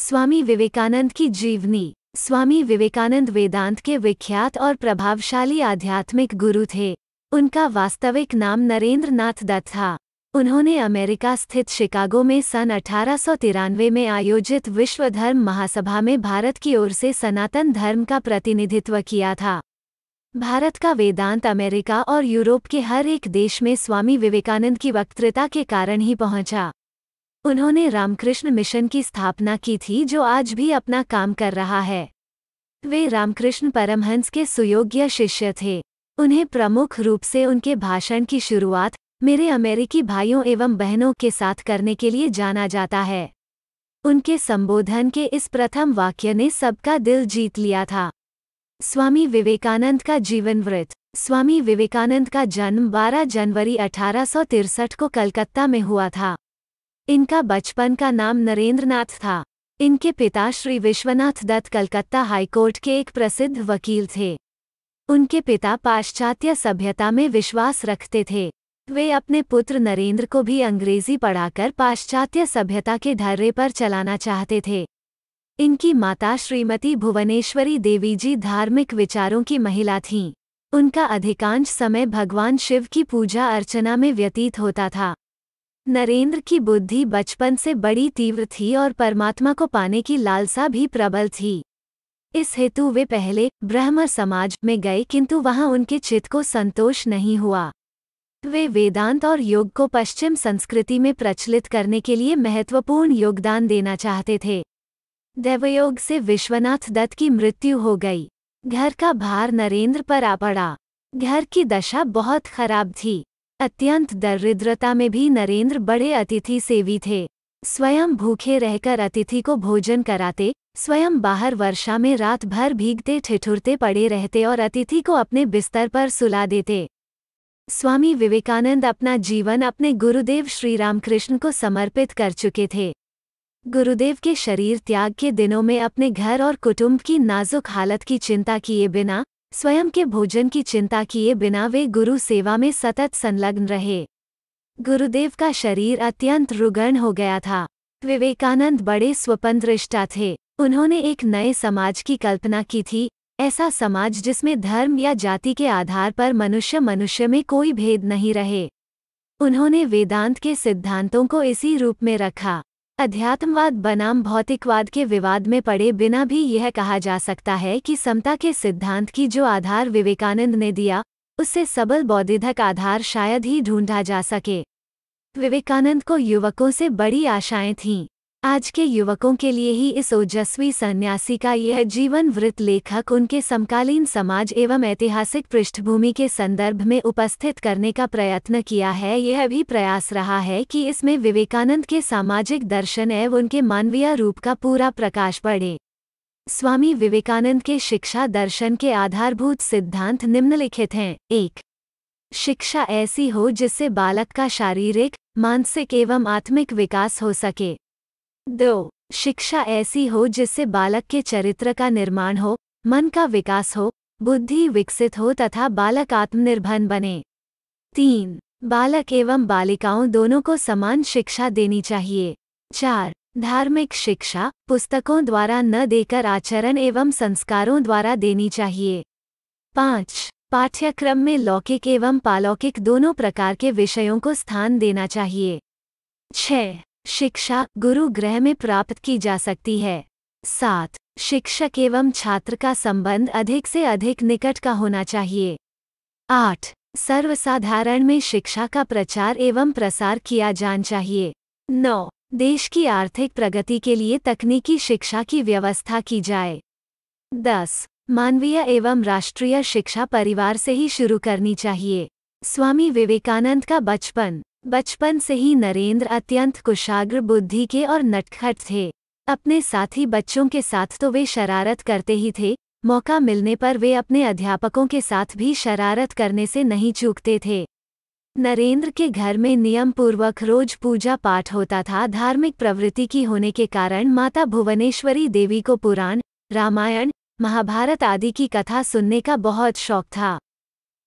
स्वामी विवेकानंद की जीवनी स्वामी विवेकानंद वेदांत के विख्यात और प्रभावशाली आध्यात्मिक गुरु थे उनका वास्तविक नाम नरेंद्र नाथ दत्त था उन्होंने अमेरिका स्थित शिकागो में सन अठारह में आयोजित विश्व धर्म महासभा में भारत की ओर से सनातन धर्म का प्रतिनिधित्व किया था भारत का वेदांत अमेरिका और यूरोप के हर एक देश में स्वामी विवेकानंद की वक्तृता के कारण ही पहुंचा उन्होंने रामकृष्ण मिशन की स्थापना की थी जो आज भी अपना काम कर रहा है वे रामकृष्ण परमहंस के सुयोग्य शिष्य थे उन्हें प्रमुख रूप से उनके भाषण की शुरुआत मेरे अमेरिकी भाइयों एवं बहनों के साथ करने के लिए जाना जाता है उनके संबोधन के इस प्रथम वाक्य ने सबका दिल जीत लिया था स्वामी विवेकानंद का जीवन व्रत स्वामी विवेकानंद का जन्म 12 जनवरी अठारह को कलकत्ता में हुआ था इनका बचपन का नाम नरेंद्रनाथ था इनके पिता श्री विश्वनाथ दत्त कलकत्ता हाईकोर्ट के एक प्रसिद्ध वकील थे उनके पिता पाश्चात्य सभ्यता में विश्वास रखते थे वे अपने पुत्र नरेंद्र को भी अंग्रेजी पढ़ाकर पाश्चात्य सभ्यता के धर्रे पर चलाना चाहते थे इनकी माता श्रीमती भुवनेश्वरी देवी जी धार्मिक विचारों की महिला थीं उनका अधिकांश समय भगवान शिव की पूजा अर्चना में व्यतीत होता था नरेंद्र की बुद्धि बचपन से बड़ी तीव्र थी और परमात्मा को पाने की लालसा भी प्रबल थी इस हेतु वे पहले ब्रह्म समाज में गए किंतु वहां उनके चित्त को संतोष नहीं हुआ वे वेदांत और योग को पश्चिम संस्कृति में प्रचलित करने के लिए महत्वपूर्ण योगदान देना चाहते थे देवयोग से विश्वनाथ दत्त की मृत्यु हो गई घर का भार नरेंद्र पर आ पड़ा घर की दशा बहुत खराब थी अत्यंत दरिद्रता में भी नरेंद्र बड़े अतिथि सेवी थे स्वयं भूखे रहकर अतिथि को भोजन कराते स्वयं बाहर वर्षा में रात भर भीगते ठिठुरते पड़े रहते और अतिथि को अपने बिस्तर पर सुला देते स्वामी विवेकानंद अपना जीवन अपने गुरुदेव श्री रामकृष्ण को समर्पित कर चुके थे गुरुदेव के शरीर त्याग के दिनों में अपने घर और कुटुंब की नाजुक हालत की चिंता किए बिना स्वयं के भोजन की चिंता किए बिना वे गुरु सेवा में सतत संलग्न रहे गुरुदेव का शरीर अत्यंत रुगण हो गया था विवेकानंद बड़े स्वपनदृष्टा थे उन्होंने एक नए समाज की कल्पना की थी ऐसा समाज जिसमें धर्म या जाति के आधार पर मनुष्य मनुष्य में कोई भेद नहीं रहे उन्होंने वेदांत के सिद्धांतों को इसी रूप में रखा अध्यात्मवाद बनाम भौतिकवाद के विवाद में पड़े बिना भी यह कहा जा सकता है कि समता के सिद्धांत की जो आधार विवेकानंद ने दिया उससे सबल बौद्धिधक आधार शायद ही ढूंढा जा सके विवेकानंद को युवकों से बड़ी आशाएं थीं आज के युवकों के लिए ही इस ओजस्वी सन्यासी का यह जीवन वृत्त लेखक उनके समकालीन समाज एवं ऐतिहासिक पृष्ठभूमि के संदर्भ में उपस्थित करने का प्रयत्न किया है यह भी प्रयास रहा है कि इसमें विवेकानंद के सामाजिक दर्शन एवं उनके मानवीय रूप का पूरा प्रकाश पड़े स्वामी विवेकानंद के शिक्षा दर्शन के आधारभूत सिद्धांत निम्नलिखित हैं एक शिक्षा ऐसी हो जिससे बालक का शारीरिक मानसिक एवं आत्मिक विकास हो सके दो शिक्षा ऐसी हो जिससे बालक के चरित्र का निर्माण हो मन का विकास हो बुद्धि विकसित हो तथा बालक आत्मनिर्भर बने तीन बालक एवं बालिकाओं दोनों को समान शिक्षा देनी चाहिए चार धार्मिक शिक्षा पुस्तकों द्वारा न देकर आचरण एवं संस्कारों द्वारा देनी चाहिए पाँच पाठ्यक्रम में लौकिक एवं पालौकिक दोनों प्रकार के विषयों को स्थान देना चाहिए छः शिक्षा गुरु ग्रह में प्राप्त की जा सकती है सात शिक्षक एवं छात्र का संबंध अधिक से अधिक निकट का होना चाहिए आठ सर्वसाधारण में शिक्षा का प्रचार एवं प्रसार किया जाना चाहिए नौ देश की आर्थिक प्रगति के लिए तकनीकी शिक्षा की व्यवस्था की जाए दस मानवीय एवं राष्ट्रीय शिक्षा परिवार से ही शुरू करनी चाहिए स्वामी विवेकानंद का बचपन बचपन से ही नरेंद्र अत्यंत कुशाग्र बुद्धि के और नटखट थे अपने साथी बच्चों के साथ तो वे शरारत करते ही थे मौका मिलने पर वे अपने अध्यापकों के साथ भी शरारत करने से नहीं चूकते थे नरेंद्र के घर में नियम पूर्वक रोज पूजा पाठ होता था धार्मिक प्रवृत्ति की होने के कारण माता भुवनेश्वरी देवी को पुराण रामायण महाभारत आदि की कथा सुनने का बहुत शौक था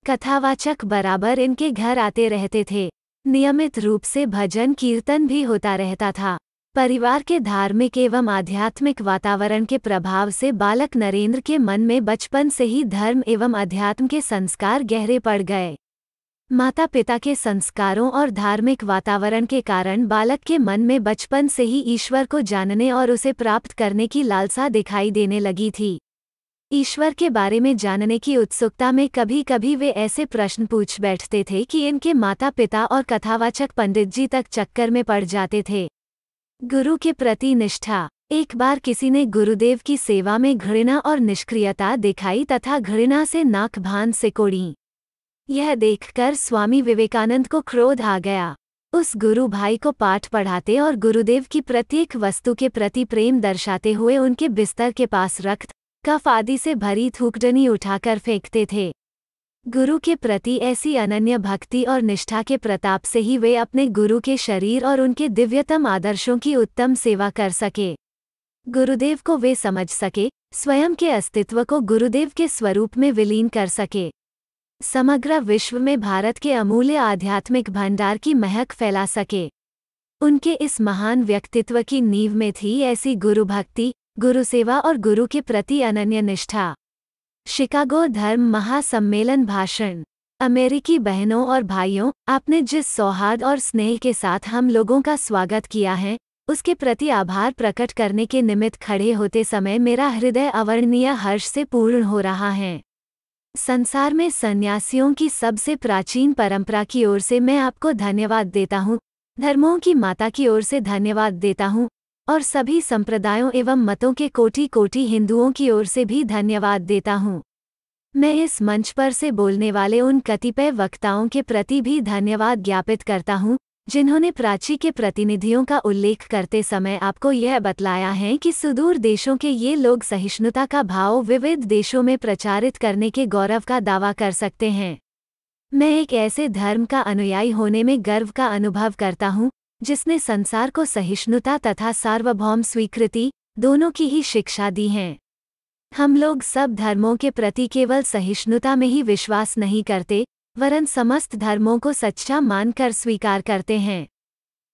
कथावाचक बराबर इनके घर आते रहते थे नियमित रूप से भजन कीर्तन भी होता रहता था परिवार के धार्मिक एवं आध्यात्मिक वातावरण के प्रभाव से बालक नरेंद्र के मन में बचपन से ही धर्म एवं अध्यात्म के संस्कार गहरे पड़ गए माता पिता के संस्कारों और धार्मिक वातावरण के कारण बालक के मन में बचपन से ही ईश्वर को जानने और उसे प्राप्त करने की लालसा दिखाई देने लगी थी ईश्वर के बारे में जानने की उत्सुकता में कभी कभी वे ऐसे प्रश्न पूछ बैठते थे कि इनके माता पिता और कथावाचक पंडित जी तक चक्कर में पड़ जाते थे गुरु के प्रति निष्ठा एक बार किसी ने गुरुदेव की सेवा में घृणा और निष्क्रियता दिखाई तथा घृणा से नाक भान सिकोड़ी यह देखकर स्वामी विवेकानंद को क्रोध आ गया उस गुरु भाई को पाठ पढ़ाते और गुरुदेव की प्रत्येक वस्तु के प्रति प्रेम दर्शाते हुए उनके बिस्तर के पास रख कफ आदि से भरी थूकडनी उठाकर फेंकते थे गुरु के प्रति ऐसी अनन्य भक्ति और निष्ठा के प्रताप से ही वे अपने गुरु के शरीर और उनके दिव्यतम आदर्शों की उत्तम सेवा कर सके गुरुदेव को वे समझ सके स्वयं के अस्तित्व को गुरुदेव के स्वरूप में विलीन कर सके समग्र विश्व में भारत के अमूल्य आध्यात्मिक भंडार की महक फैला सके उनके इस महान व्यक्तित्व की नींव में थी ऐसी गुरु भक्ति गुरु सेवा और गुरु के प्रति अनन्य निष्ठा शिकागो धर्म महासम्मेलन भाषण अमेरिकी बहनों और भाइयों आपने जिस सौहार्द और स्नेह के साथ हम लोगों का स्वागत किया है उसके प्रति आभार प्रकट करने के निमित्त खड़े होते समय मेरा हृदय अवर्णनीय हर्ष से पूर्ण हो रहा है संसार में सन्यासियों की सबसे प्राचीन परंपरा की ओर से मैं आपको धन्यवाद देता हूँ धर्मों की माता की ओर से धन्यवाद देता हूँ और सभी संप्रदायों एवं मतों के कोटि कोटि हिंदुओं की ओर से भी धन्यवाद देता हूँ मैं इस मंच पर से बोलने वाले उन कतिपय वक्ताओं के प्रति भी धन्यवाद ज्ञापित करता हूँ जिन्होंने प्राची के प्रतिनिधियों का उल्लेख करते समय आपको यह बतलाया है कि सुदूर देशों के ये लोग सहिष्णुता का भाव विविध देशों में प्रचारित करने के गौरव का दावा कर सकते हैं मैं एक ऐसे धर्म का अनुयायी होने में गर्व का अनुभव करता हूँ जिसने संसार को सहिष्णुता तथा सार्वभौम स्वीकृति दोनों की ही शिक्षा दी है हम लोग सब धर्मों के प्रति केवल सहिष्णुता में ही विश्वास नहीं करते वरन समस्त धर्मों को सच्चा मानकर स्वीकार करते हैं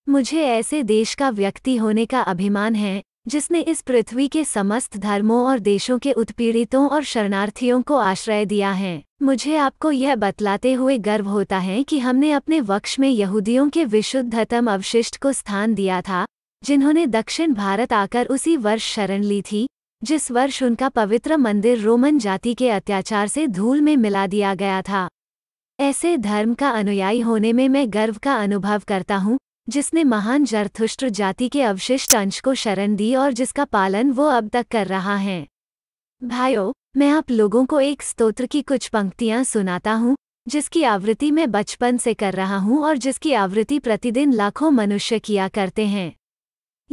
मुझे ऐसे देश का व्यक्ति होने का अभिमान है जिसने इस पृथ्वी के समस्त धर्मों और देशों के उत्पीड़ितों और शरणार्थियों को आश्रय दिया है मुझे आपको यह बतलाते हुए गर्व होता है कि हमने अपने वक्ष में यहूदियों के विशुद्धतम अवशिष्ट को स्थान दिया था जिन्होंने दक्षिण भारत आकर उसी वर्ष शरण ली थी जिस वर्ष उनका पवित्र मंदिर रोमन जाति के अत्याचार से धूल में मिला दिया गया था ऐसे धर्म का अनुयायी होने में मैं गर्व का अनुभव करता हूँ जिसने महान जरथुष्ट्र जाति के अवशिष्ट अंश को शरण दी और जिसका पालन वो अब तक कर रहा है भाइयों मैं आप लोगों को एक स्तोत्र की कुछ पंक्तियां सुनाता हूँ जिसकी आवृत्ति मैं बचपन से कर रहा हूँ और जिसकी आवृत्ति प्रतिदिन लाखों मनुष्य किया करते हैं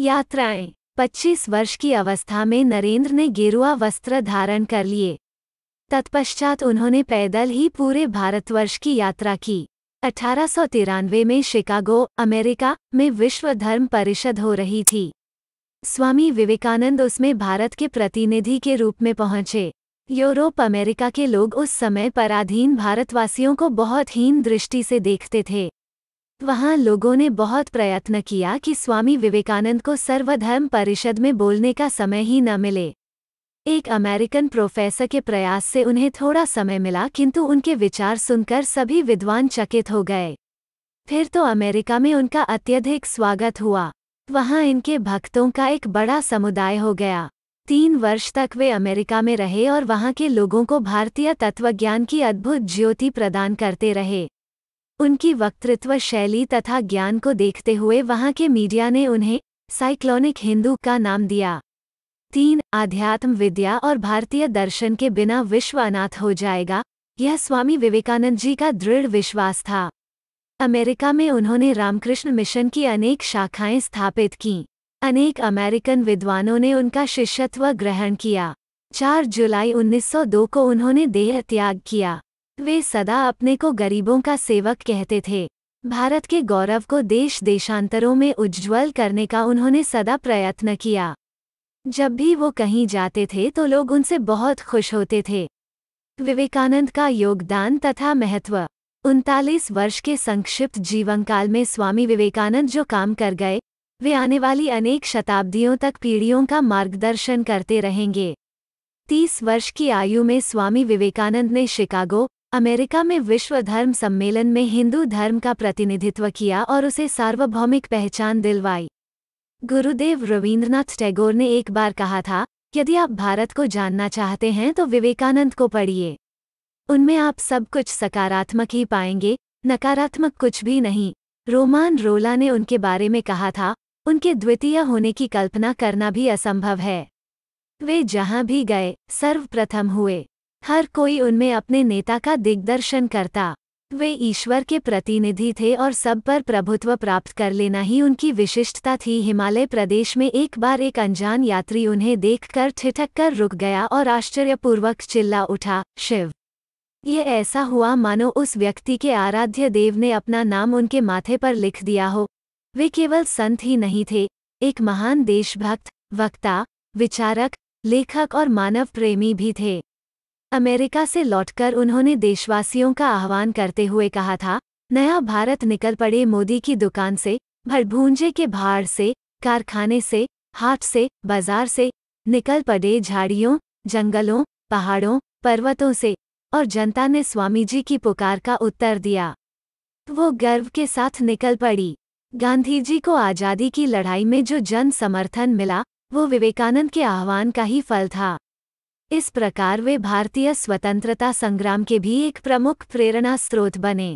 यात्राएं पच्चीस वर्ष की अवस्था में नरेंद्र ने गेरुआ वस्त्र धारण कर लिए तत्पश्चात उन्होंने पैदल ही पूरे भारतवर्ष की यात्रा की अठारह में शिकागो अमेरिका में विश्व धर्म परिषद हो रही थी स्वामी विवेकानंद उसमें भारत के प्रतिनिधि के रूप में पहुंचे यूरोप अमेरिका के लोग उस समय पराधीन भारतवासियों को बहुत हीन दृष्टि से देखते थे वहां लोगों ने बहुत प्रयत्न किया कि स्वामी विवेकानंद को सर्वधर्म परिषद में बोलने का समय ही न मिले एक अमेरिकन प्रोफेसर के प्रयास से उन्हें थोड़ा समय मिला किंतु उनके विचार सुनकर सभी विद्वान चकित हो गए फिर तो अमेरिका में उनका अत्यधिक स्वागत हुआ वहाँ इनके भक्तों का एक बड़ा समुदाय हो गया तीन वर्ष तक वे अमेरिका में रहे और वहाँ के लोगों को भारतीय तत्वज्ञान की अद्भुत ज्योति प्रदान करते रहे उनकी वक्तृत्व शैली तथा ज्ञान को देखते हुए वहाँ के मीडिया ने उन्हें साइक्लोनिक हिंदू का नाम दिया तीन आध्यात्म विद्या और भारतीय दर्शन के बिना विश्व अनाथ हो जाएगा यह स्वामी विवेकानंद जी का दृढ़ विश्वास था अमेरिका में उन्होंने रामकृष्ण मिशन की अनेक शाखाएं स्थापित कीं अनेक अमेरिकन विद्वानों ने उनका शिष्यत्व ग्रहण किया 4 जुलाई 1902 को उन्होंने देह त्याग किया वे सदा अपने को गरीबों का सेवक कहते थे भारत के गौरव को देश देशांतरों में उज्ज्वल करने का उन्होंने सदा प्रयत्न किया जब भी वो कहीं जाते थे तो लोग उनसे बहुत खुश होते थे विवेकानंद का योगदान तथा महत्व उनतालीस वर्ष के संक्षिप्त जीवनकाल में स्वामी विवेकानंद जो काम कर गए वे आने वाली अनेक शताब्दियों तक पीढ़ियों का मार्गदर्शन करते रहेंगे तीस वर्ष की आयु में स्वामी विवेकानंद ने शिकागो अमेरिका में विश्व धर्म सम्मेलन में हिंदू धर्म का प्रतिनिधित्व किया और उसे सार्वभौमिक पहचान दिलवाई गुरुदेव रविंद्रनाथ टैगोर ने एक बार कहा था यदि आप भारत को जानना चाहते हैं तो विवेकानंद को पढ़िए उनमें आप सब कुछ सकारात्मक ही पाएंगे नकारात्मक कुछ भी नहीं रोमान रोला ने उनके बारे में कहा था उनके द्वितीय होने की कल्पना करना भी असंभव है वे जहां भी गए सर्वप्रथम हुए हर कोई उनमें अपने नेता का दिग्दर्शन करता वे ईश्वर के प्रतिनिधि थे और सब पर प्रभुत्व प्राप्त कर लेना ही उनकी विशिष्टता थी हिमालय प्रदेश में एक बार एक अनजान यात्री उन्हें देखकर ठिठक कर रुक गया और आश्चर्यपूर्वक चिल्ला उठा शिव ये ऐसा हुआ मानो उस व्यक्ति के आराध्य देव ने अपना नाम उनके माथे पर लिख दिया हो वे केवल संत ही नहीं थे एक महान देशभक्त वक्ता विचारक लेखक और मानव प्रेमी भी थे अमेरिका से लौटकर उन्होंने देशवासियों का आह्वान करते हुए कहा था नया भारत निकल पड़े मोदी की दुकान से भरभूंजे के भाड़ से कारखाने से हाट से बाजार से निकल पड़े झाड़ियों जंगलों पहाड़ों पर्वतों से और जनता ने स्वामी जी की पुकार का उत्तर दिया वो गर्व के साथ निकल पड़ी गांधी जी को आज़ादी की लड़ाई में जो जन समर्थन मिला वो विवेकानंद के आह्वान का ही फल था इस प्रकार वे भारतीय स्वतंत्रता संग्राम के भी एक प्रमुख प्रेरणा स्रोत बने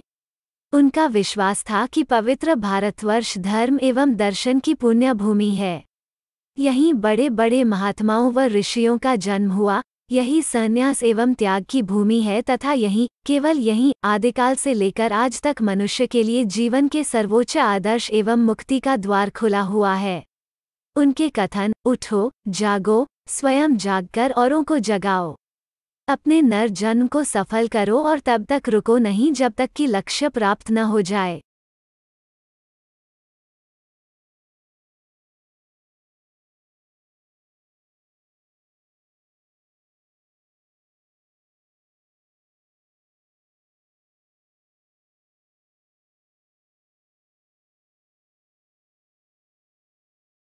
उनका विश्वास था कि पवित्र भारतवर्ष धर्म एवं दर्शन की पुण्य भूमि है यहीं बड़े बड़े महात्माओं व ऋषियों का जन्म हुआ यही संन्यास एवं त्याग की भूमि है तथा यहीं केवल यहीं आदिकाल से लेकर आज तक मनुष्य के लिए जीवन के सर्वोच्च आदर्श एवं मुक्ति का द्वार खुला हुआ है उनके कथन उठो जागो स्वयं जागकर औरों को जगाओ अपने नर जन्म को सफल करो और तब तक रुको नहीं जब तक कि लक्ष्य प्राप्त न हो जाए